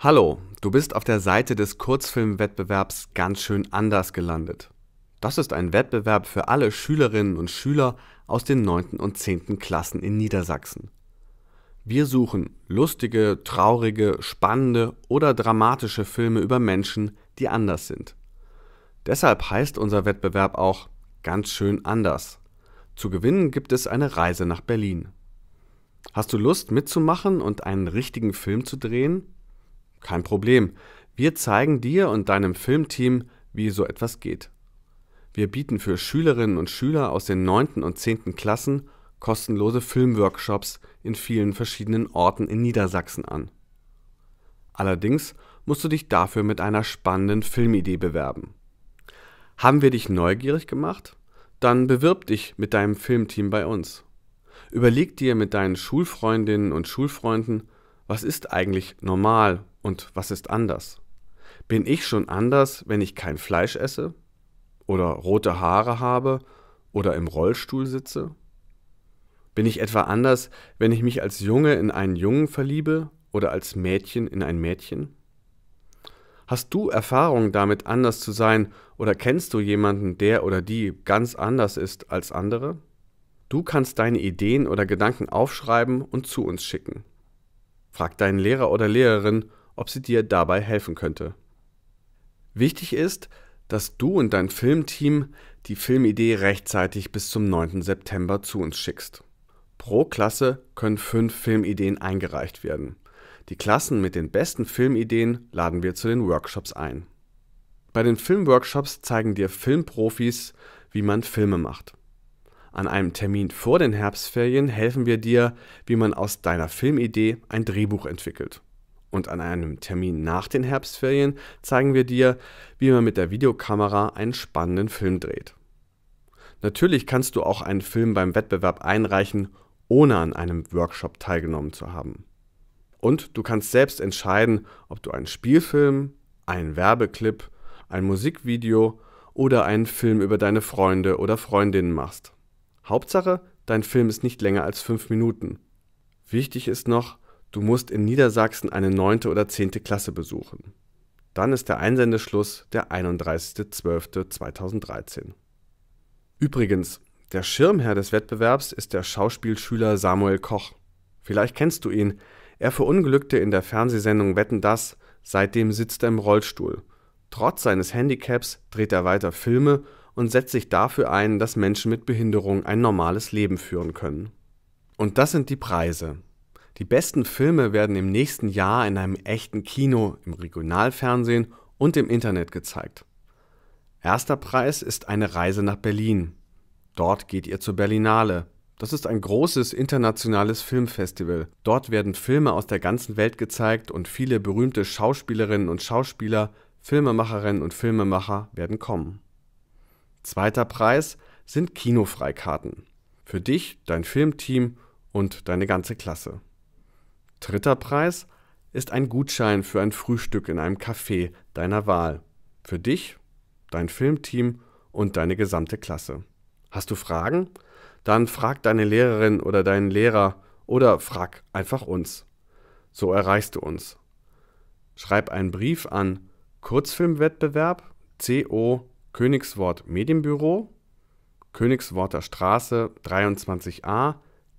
Hallo, du bist auf der Seite des Kurzfilmwettbewerbs ganz schön anders gelandet. Das ist ein Wettbewerb für alle Schülerinnen und Schüler aus den 9. und 10. Klassen in Niedersachsen. Wir suchen lustige, traurige, spannende oder dramatische Filme über Menschen, die anders sind. Deshalb heißt unser Wettbewerb auch ganz schön anders. Zu gewinnen gibt es eine Reise nach Berlin. Hast du Lust mitzumachen und einen richtigen Film zu drehen? Kein Problem. Wir zeigen dir und deinem Filmteam, wie so etwas geht. Wir bieten für Schülerinnen und Schüler aus den 9. und 10. Klassen kostenlose Filmworkshops in vielen verschiedenen Orten in Niedersachsen an. Allerdings musst du dich dafür mit einer spannenden Filmidee bewerben. Haben wir dich neugierig gemacht? Dann bewirb dich mit deinem Filmteam bei uns. Überleg dir mit deinen Schulfreundinnen und Schulfreunden, was ist eigentlich normal und was ist anders? Bin ich schon anders, wenn ich kein Fleisch esse? Oder rote Haare habe? Oder im Rollstuhl sitze? Bin ich etwa anders, wenn ich mich als Junge in einen Jungen verliebe oder als Mädchen in ein Mädchen? Hast du Erfahrung damit, anders zu sein, oder kennst du jemanden, der oder die ganz anders ist als andere? Du kannst deine Ideen oder Gedanken aufschreiben und zu uns schicken. Frag deinen Lehrer oder Lehrerin, ob sie dir dabei helfen könnte. Wichtig ist, dass du und dein Filmteam die Filmidee rechtzeitig bis zum 9. September zu uns schickst. Pro Klasse können fünf Filmideen eingereicht werden. Die Klassen mit den besten Filmideen laden wir zu den Workshops ein. Bei den Filmworkshops zeigen dir Filmprofis, wie man Filme macht. An einem Termin vor den Herbstferien helfen wir dir, wie man aus deiner Filmidee ein Drehbuch entwickelt. Und an einem Termin nach den Herbstferien zeigen wir dir, wie man mit der Videokamera einen spannenden Film dreht. Natürlich kannst du auch einen Film beim Wettbewerb einreichen, ohne an einem Workshop teilgenommen zu haben. Und du kannst selbst entscheiden, ob du einen Spielfilm, einen Werbeclip, ein Musikvideo oder einen Film über deine Freunde oder Freundinnen machst. Hauptsache, dein Film ist nicht länger als fünf Minuten. Wichtig ist noch, du musst in Niedersachsen eine neunte oder zehnte Klasse besuchen. Dann ist der Einsendeschluss der 31.12.2013. Übrigens, der Schirmherr des Wettbewerbs ist der Schauspielschüler Samuel Koch. Vielleicht kennst du ihn. Er verunglückte in der Fernsehsendung Wetten das, seitdem sitzt er im Rollstuhl. Trotz seines Handicaps dreht er weiter Filme und setzt sich dafür ein, dass Menschen mit Behinderung ein normales Leben führen können. Und das sind die Preise. Die besten Filme werden im nächsten Jahr in einem echten Kino, im Regionalfernsehen und im Internet gezeigt. Erster Preis ist eine Reise nach Berlin. Dort geht ihr zur Berlinale. Das ist ein großes internationales Filmfestival. Dort werden Filme aus der ganzen Welt gezeigt und viele berühmte Schauspielerinnen und Schauspieler, Filmemacherinnen und Filmemacher werden kommen. Zweiter Preis sind Kinofreikarten. Für dich, dein Filmteam und deine ganze Klasse. Dritter Preis ist ein Gutschein für ein Frühstück in einem Café deiner Wahl. Für dich, dein Filmteam und deine gesamte Klasse. Hast du Fragen? Dann frag deine Lehrerin oder deinen Lehrer oder frag einfach uns. So erreichst du uns. Schreib einen Brief an Kurzfilmwettbewerb CO Königswort Medienbüro, Königsworter Straße 23a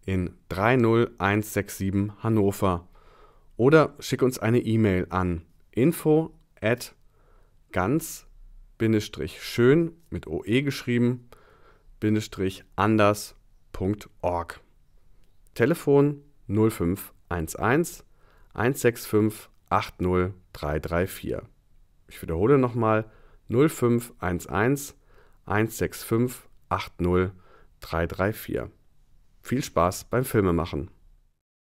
in 30167 Hannover oder schick uns eine E-Mail an info at ganz-schön mit OE geschrieben, bindestrich anders.org. Telefon 0511 165 80334. Ich wiederhole nochmal 0511 165 80 334. Viel Spaß beim Filmemachen!